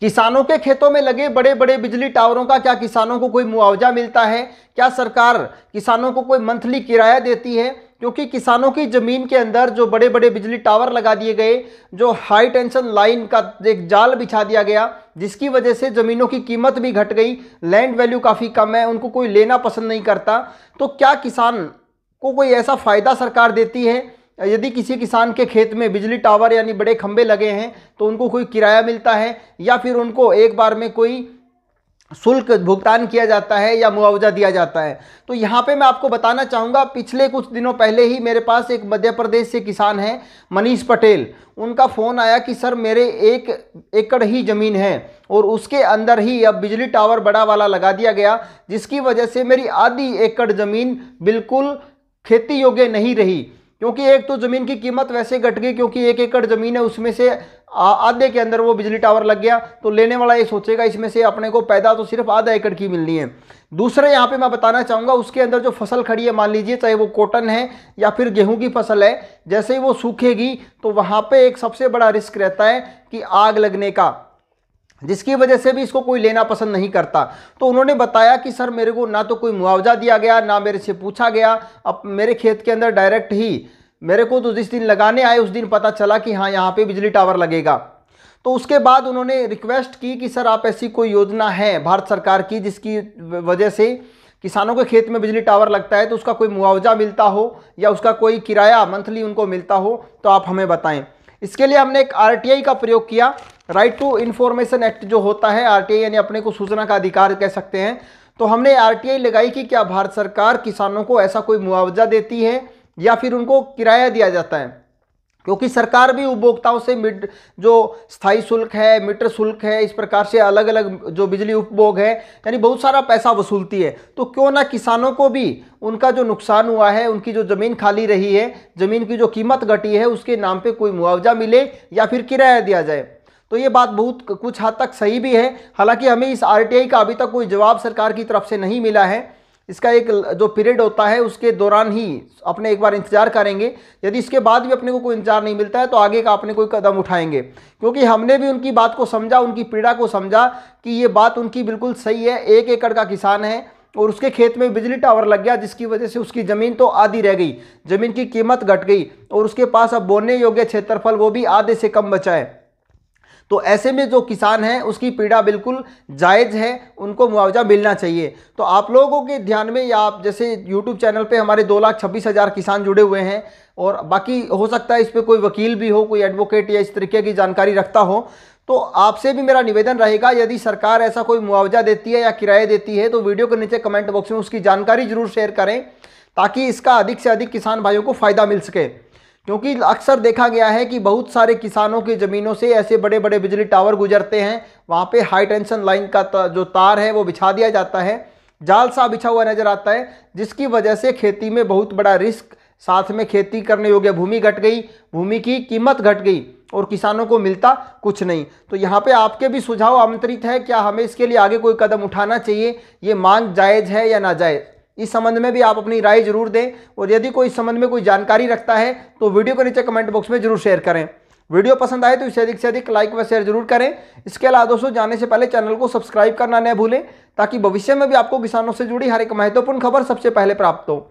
किसानों के खेतों में लगे बड़े बड़े बिजली टावरों का क्या किसानों को कोई मुआवजा मिलता है क्या सरकार किसानों को कोई मंथली किराया देती है क्योंकि किसानों की ज़मीन के अंदर जो बड़े बड़े बिजली टावर लगा दिए गए जो हाई टेंशन लाइन का एक जाल बिछा दिया गया जिसकी वजह से ज़मीनों की कीमत भी घट गई लैंड वैल्यू काफ़ी कम है उनको कोई लेना पसंद नहीं करता तो क्या किसान को कोई ऐसा फ़ायदा सरकार देती है यदि किसी किसान के खेत में बिजली टावर यानी बड़े खंबे लगे हैं तो उनको कोई किराया मिलता है या फिर उनको एक बार में कोई शुल्क भुगतान किया जाता है या मुआवजा दिया जाता है तो यहाँ पे मैं आपको बताना चाहूँगा पिछले कुछ दिनों पहले ही मेरे पास एक मध्य प्रदेश से किसान है मनीष पटेल उनका फ़ोन आया कि सर मेरे एक एकड़ ही ज़मीन है और उसके अंदर ही अब बिजली टावर बड़ा वाला लगा दिया गया जिसकी वजह से मेरी आधी एकड़ ज़मीन बिल्कुल खेती योग्य नहीं रही क्योंकि एक तो ज़मीन की कीमत वैसे घट गई क्योंकि एक एकड़ ज़मीन है उसमें से आधे के अंदर वो बिजली टावर लग गया तो लेने वाला ये सोचेगा इसमें से अपने को पैदा तो सिर्फ आधा एकड़ की मिलनी है दूसरा यहाँ पे मैं बताना चाहूँगा उसके अंदर जो फसल खड़ी है मान लीजिए चाहे वो कॉटन है या फिर गेहूँ की फसल है जैसे ही वो सूखेगी तो वहाँ पर एक सबसे बड़ा रिस्क रहता है कि आग लगने का जिसकी वजह से भी इसको कोई लेना पसंद नहीं करता तो उन्होंने बताया कि सर मेरे को ना तो कोई मुआवजा दिया गया ना मेरे से पूछा गया अब मेरे खेत के अंदर डायरेक्ट ही मेरे को तो जिस दिन लगाने आए उस दिन पता चला कि हाँ यहाँ पे बिजली टावर लगेगा तो उसके बाद उन्होंने रिक्वेस्ट की कि सर आप ऐसी कोई योजना है भारत सरकार की जिसकी वजह से किसानों के खेत में बिजली टावर लगता है तो उसका कोई मुआवजा मिलता हो या उसका कोई किराया मंथली उनको मिलता हो तो आप हमें बताएं इसके लिए हमने एक आर का प्रयोग किया राइट टू इन्फॉर्मेशन एक्ट जो होता है आर यानी अपने को सूचना का अधिकार कह सकते हैं तो हमने आर लगाई कि क्या भारत सरकार किसानों को ऐसा कोई मुआवजा देती है या फिर उनको किराया दिया जाता है क्योंकि सरकार भी उपभोक्ताओं से मिड जो स्थायी शुल्क है मीटर शुल्क है इस प्रकार से अलग अलग जो बिजली उपभोग है यानी बहुत सारा पैसा वसूलती है तो क्यों ना किसानों को भी उनका जो नुकसान हुआ है उनकी जो ज़मीन खाली रही है ज़मीन की जो कीमत घटी है उसके नाम पे कोई मुआवजा मिले या फिर किराया दिया जाए तो ये बात बहुत कुछ हद हाँ तक सही भी है हालांकि हमें इस आर का अभी तक कोई जवाब सरकार की तरफ से नहीं मिला है इसका एक जो पीरियड होता है उसके दौरान ही अपने एक बार इंतजार करेंगे यदि इसके बाद भी अपने को कोई इंतजार नहीं मिलता है तो आगे का अपने कोई कदम उठाएंगे क्योंकि हमने भी उनकी बात को समझा उनकी पीड़ा को समझा कि ये बात उनकी बिल्कुल सही है एक एकड़ का किसान है और उसके खेत में बिजली टावर लग गया जिसकी वजह से उसकी ज़मीन तो आधी रह गई ज़मीन की कीमत घट गई और उसके पास अब बोने योग्य क्षेत्रफल वो भी आधे से कम बचाएँ तो ऐसे में जो किसान हैं उसकी पीड़ा बिल्कुल जायज़ है उनको मुआवजा मिलना चाहिए तो आप लोगों के ध्यान में या आप जैसे यूट्यूब चैनल पर हमारे दो लाख छब्बीस हज़ार किसान जुड़े हुए हैं और बाकी हो सकता है इस पर कोई वकील भी हो कोई एडवोकेट या इस तरीके की जानकारी रखता हो तो आपसे भी मेरा निवेदन रहेगा यदि सरकार ऐसा कोई मुआवजा देती है या किराए देती है तो वीडियो के नीचे कमेंट बॉक्स में उसकी जानकारी जरूर शेयर करें ताकि इसका अधिक से अधिक किसान भाइयों को फ़ायदा मिल सके क्योंकि अक्सर देखा गया है कि बहुत सारे किसानों की ज़मीनों से ऐसे बड़े बड़े बिजली टावर गुजरते हैं वहाँ पे हाई टेंशन लाइन का ता, जो तार है वो बिछा दिया जाता है जाल सा बिछा हुआ नज़र आता है जिसकी वजह से खेती में बहुत बड़ा रिस्क साथ में खेती करने योग्य भूमि घट गई भूमि की कीमत घट गई और किसानों को मिलता कुछ नहीं तो यहाँ पे आपके भी सुझाव आमंत्रित है क्या हमें इसके लिए आगे कोई कदम उठाना चाहिए ये मांग जायज़ है या नाजायज़ इस संबंध में भी आप अपनी राय जरूर दें और यदि कोई इस संबंध में कोई जानकारी रखता है तो वीडियो को नीचे कमेंट बॉक्स में जरूर शेयर करें वीडियो पसंद आए तो इसे अधिक से अधिक लाइक व शेयर जरूर करें इसके अलावा दोस्तों जाने से पहले चैनल को सब्सक्राइब करना न भूलें ताकि भविष्य में भी आपको किसानों से जुड़ी हर एक महत्वपूर्ण खबर सबसे पहले प्राप्त हो